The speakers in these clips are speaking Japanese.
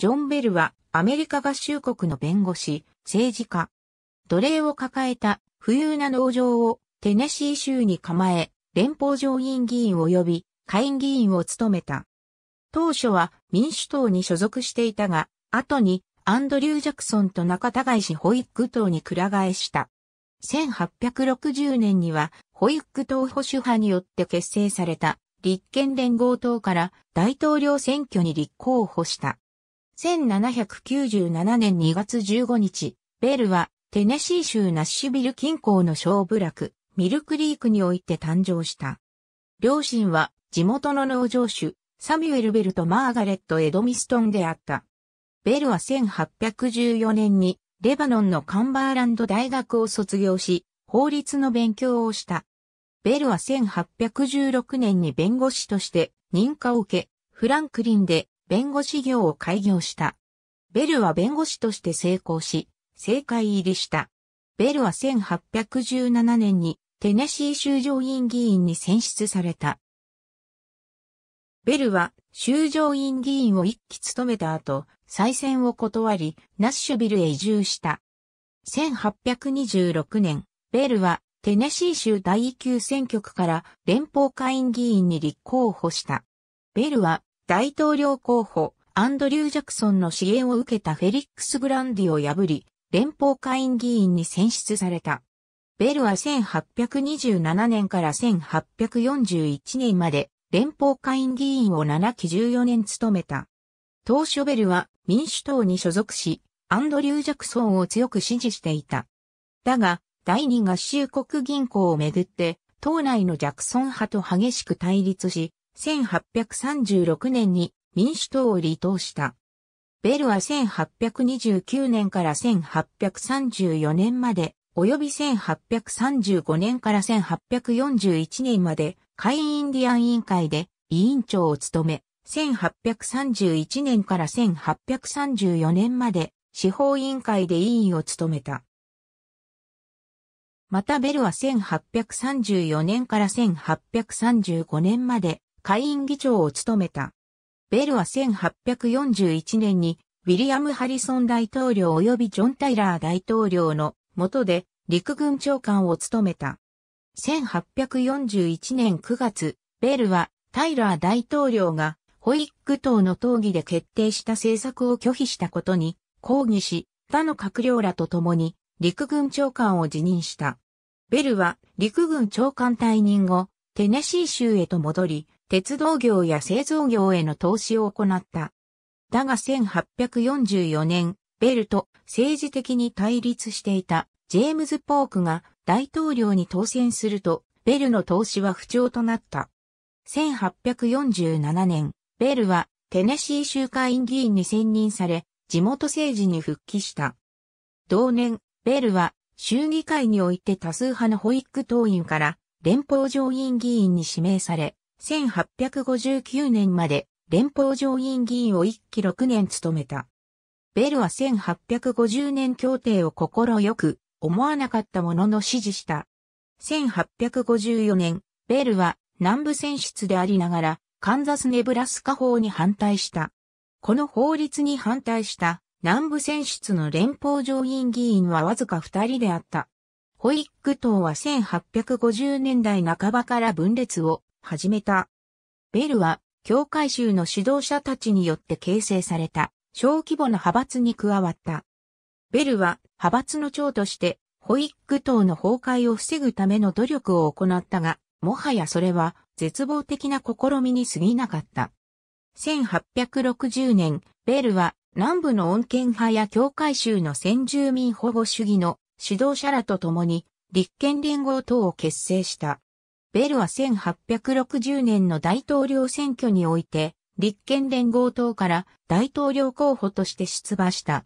ジョン・ベルはアメリカ合衆国の弁護士、政治家。奴隷を抱えた富裕な農場をテネシー州に構え、連邦上院議員及び下院議員を務めた。当初は民主党に所属していたが、後にアンドリュー・ジャクソンと仲田いしホイッ党にくら替えした。1860年にはホイッ党保守派によって結成された立憲連合党から大統領選挙に立候補した。1797年2月15日、ベルはテネシー州ナッシュビル近郊の小部落、ミルクリークにおいて誕生した。両親は地元の農場主、サミュエル・ベルとマーガレット・エドミストンであった。ベルは1814年にレバノンのカンバーランド大学を卒業し、法律の勉強をした。ベルは1816年に弁護士として認可を受け、フランクリンで弁護士業を開業した。ベルは弁護士として成功し、政界入りした。ベルは1817年にテネシー州上院議員に選出された。ベルは州上院議員を一期務めた後、再選を断り、ナッシュビルへ移住した。1826年、ベルはテネシー州第1級選挙区から連邦会員議員に立候補した。ベルは大統領候補、アンドリュー・ジャクソンの支援を受けたフェリックス・グランディを破り、連邦会員議員に選出された。ベルは1827年から1841年まで連邦会員議員を7期14年務めた。当初ベルは民主党に所属し、アンドリュー・ジャクソンを強く支持していた。だが、第二合衆国銀行をめぐって、党内のジャクソン派と激しく対立し、1836年に民主党を離党した。ベルは1829年から1834年まで、及び1835年から1841年まで、会インディアン委員会で委員長を務め、1831年から1834年まで司法委員会で委員を務めた。またベルは1834年から1835年まで会員議長を務めた。ベルは1841年にウィリアム・ハリソン大統領及びジョン・タイラー大統領の下で陸軍長官を務めた。1841年9月、ベルはタイラー大統領がホイッグ党の討議で決定した政策を拒否したことに抗議し、他の閣僚らと共に陸軍長官を辞任した。ベルは陸軍長官退任後、テネシー州へと戻り、鉄道業や製造業への投資を行った。だが1844年、ベルと政治的に対立していたジェームズ・ポークが大統領に当選すると、ベルの投資は不調となった。1847年、ベルはテネシー州会員議員に選任され、地元政治に復帰した。同年、ベルは衆議会において多数派の保育党員から連邦上院議員に指名され、1859年まで連邦上院議員を1期6年務めた。ベルは1850年協定を快く思わなかったものの支持した。1854年、ベルは南部選出でありながら、カンザスネブラスカ法に反対した。この法律に反対した南部選出の連邦上院議員はわずか2人であった。ホイック党は1850年代半ばから分裂を始めた。ベルは、教会衆の指導者たちによって形成された、小規模な派閥に加わった。ベルは、派閥の長として、ホイッ党の崩壊を防ぐための努力を行ったが、もはやそれは、絶望的な試みに過ぎなかった。1860年、ベルは、南部の恩恵派や教会衆の先住民保護主義の指導者らと共に、立憲連合等を結成した。ベルは1860年の大統領選挙において、立憲連合党から大統領候補として出馬した。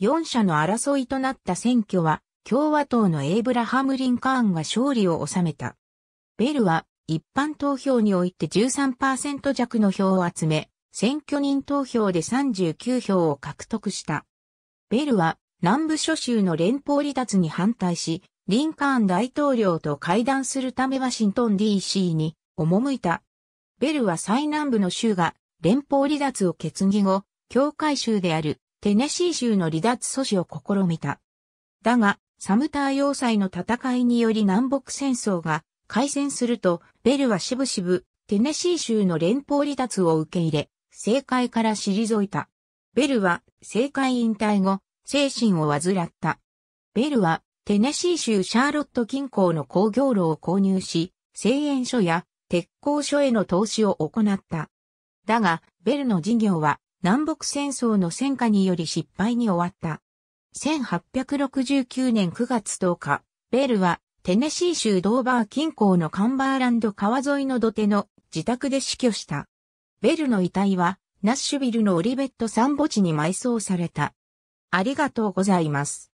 4社の争いとなった選挙は、共和党のエイブラハム・リンカーンが勝利を収めた。ベルは一般投票において13%弱の票を集め、選挙人投票で39票を獲得した。ベルは南部諸州の連邦離脱に反対し、リンカーン大統領と会談するためワシントン DC に赴いた。ベルは最南部の州が連邦離脱を決議後、教会州であるテネシー州の離脱阻止を試みた。だが、サムター要塞の戦いにより南北戦争が開戦すると、ベルはしぶしぶテネシー州の連邦離脱を受け入れ、政界から退いた。ベルは政界引退後、精神を患った。ベルはテネシー州シャーロット近郊の工業路を購入し、製塩所や鉄工所への投資を行った。だが、ベルの事業は南北戦争の戦火により失敗に終わった。1869年9月10日、ベルはテネシー州ドーバー近郊のカンバーランド川沿いの土手の自宅で死去した。ベルの遺体はナッシュビルのオリベット散墓地に埋葬された。ありがとうございます。